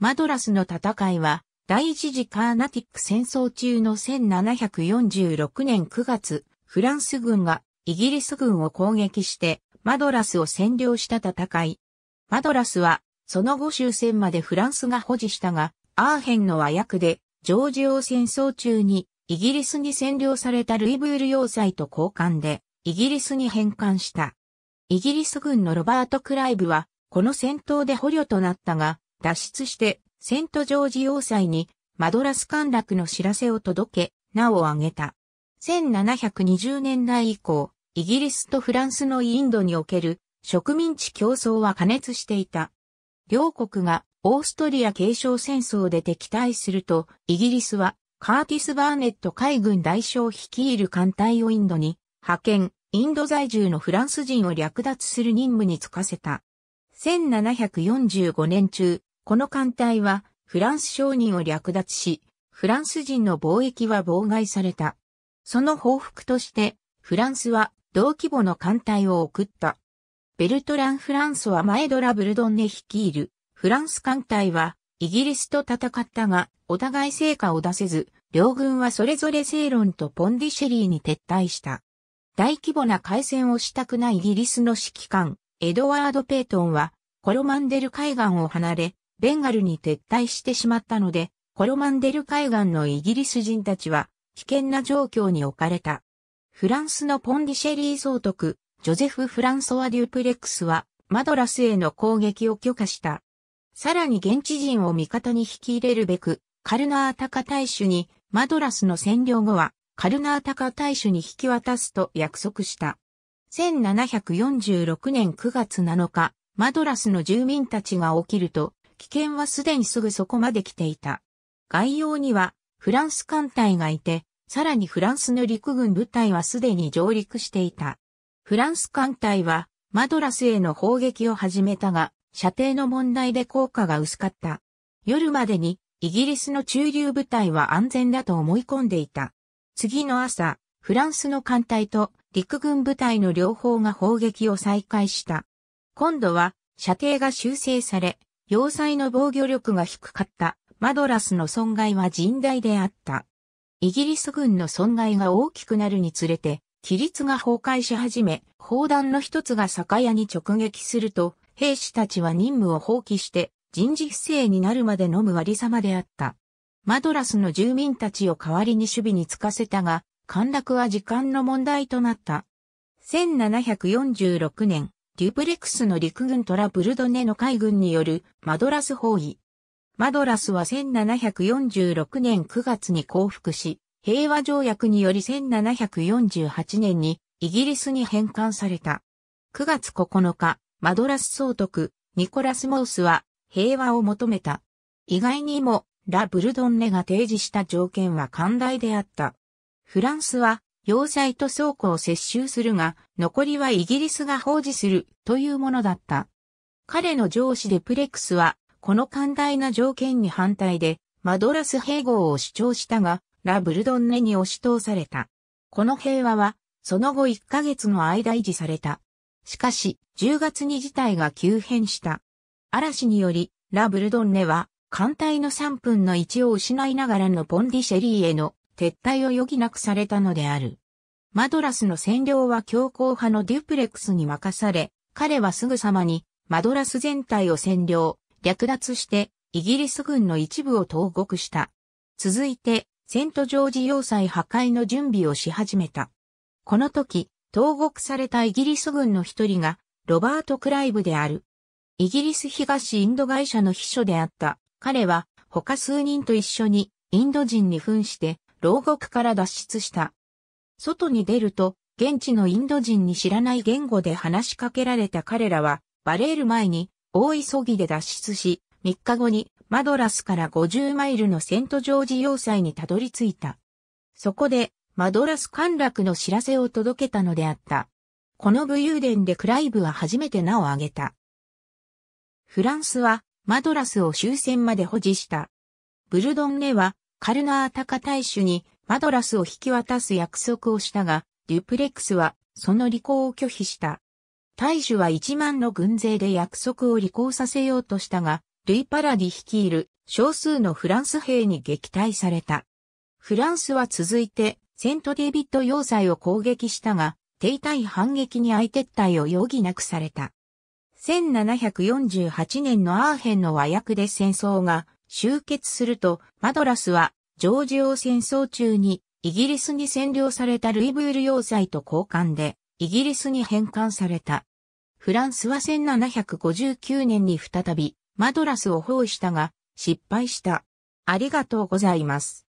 マドラスの戦いは、第一次カーナティック戦争中の1746年9月、フランス軍がイギリス軍を攻撃してマドラスを占領した戦い。マドラスはその後終戦までフランスが保持したが、アーヘンの和訳でジョージ王戦争中にイギリスに占領されたルイブール要塞と交換でイギリスに返還した。イギリス軍のロバート・クライブはこの戦闘で捕虜となったが、脱出してセントジョージ要塞にマドラス陥落の知らせを届け、名を挙げた。1720年代以降、イギリスとフランスのインドにおける植民地競争は過熱していた。両国がオーストリア継承戦争で敵対すると、イギリスはカーティス・バーネット海軍大将率いる艦隊をインドに派遣、インド在住のフランス人を略奪する任務に就かせた。1745年中、この艦隊はフランス商人を略奪し、フランス人の貿易は妨害された。その報復として、フランスは同規模の艦隊を送った。ベルトラン・フランソは前ドラ・ブルドンネ率いるフランス艦隊はイギリスと戦ったが、お互い成果を出せず、両軍はそれぞれセイロンとポンディシェリーに撤退した。大規模な海戦をしたくないイギリスの指揮官、エドワード・ペイトンは、コロマンデル海岸を離れ、ベンガルに撤退してしまったので、コロマンデル海岸のイギリス人たちは危険な状況に置かれた。フランスのポンディシェリー総督、ジョゼフ・フランソワ・デュープレックスはマドラスへの攻撃を許可した。さらに現地人を味方に引き入れるべく、カルナータカ大主にマドラスの占領後はカルナータカ大主に引き渡すと約束した。1746年9月7日、マドラスの住民たちが起きると、危険はすでにすぐそこまで来ていた。概要には、フランス艦隊がいて、さらにフランスの陸軍部隊はすでに上陸していた。フランス艦隊は、マドラスへの砲撃を始めたが、射程の問題で効果が薄かった。夜までに、イギリスの中流部隊は安全だと思い込んでいた。次の朝、フランスの艦隊と陸軍部隊の両方が砲撃を再開した。今度は、射程が修正され、要塞の防御力が低かったマドラスの損害は甚大であった。イギリス軍の損害が大きくなるにつれて、規律が崩壊し始め、砲弾の一つが酒屋に直撃すると、兵士たちは任務を放棄して人事不正になるまで飲む割様であった。マドラスの住民たちを代わりに守備につかせたが、陥落は時間の問題となった。1746年、デュプレクスの陸軍トラブルドネの海軍によるマドラス包囲。マドラスは1746年9月に降伏し、平和条約により1748年にイギリスに返還された。9月9日、マドラス総督、ニコラス・モースは平和を求めた。意外にも、ラ・ブルドンネが提示した条件は寛大であった。フランスは要塞と倉庫を接収するが、残りはイギリスが放置するというものだった。彼の上司でプレックスは、この寛大な条件に反対で、マドラス併合を主張したが、ラブルドンネに押し通された。この平和は、その後1ヶ月の間維持された。しかし、10月に事態が急変した。嵐により、ラブルドンネは、艦隊の3分の1を失いながらのポンディシェリーへの撤退を余儀なくされたのである。マドラスの占領は強硬派のデュプレックスに任され、彼はすぐさまにマドラス全体を占領、略奪してイギリス軍の一部を投獄した。続いて、セントジョージ要塞破壊の準備をし始めた。この時、投獄されたイギリス軍の一人が、ロバート・クライブである。イギリス東インド会社の秘書であった。彼は、他数人と一緒に、インド人に扮して、牢獄から脱出した。外に出ると、現地のインド人に知らない言語で話しかけられた彼らは、バレる前に、大急ぎで脱出し、3日後に、マドラスから50マイルのセントジョージ要塞にたどり着いた。そこで、マドラス陥落の知らせを届けたのであった。この武勇伝でクライブは初めて名を挙げた。フランスは、マドラスを終戦まで保持した。ブルドンネは、カルナータカ大主にマドラスを引き渡す約束をしたが、デュプレックスはその履行を拒否した。大主は1万の軍勢で約束を履行させようとしたが、ルイ・パラディ率いる少数のフランス兵に撃退された。フランスは続いてセントデビッド要塞を攻撃したが、停滞反撃に相撤退を余儀なくされた。1748年のアーヘンの和訳で戦争が終結すると、マドラスはジョージ王戦争中に、イギリスに占領されたルイブール要塞と交換で、イギリスに返還された。フランスは1759年に再び、マドラスを包囲したが、失敗した。ありがとうございます。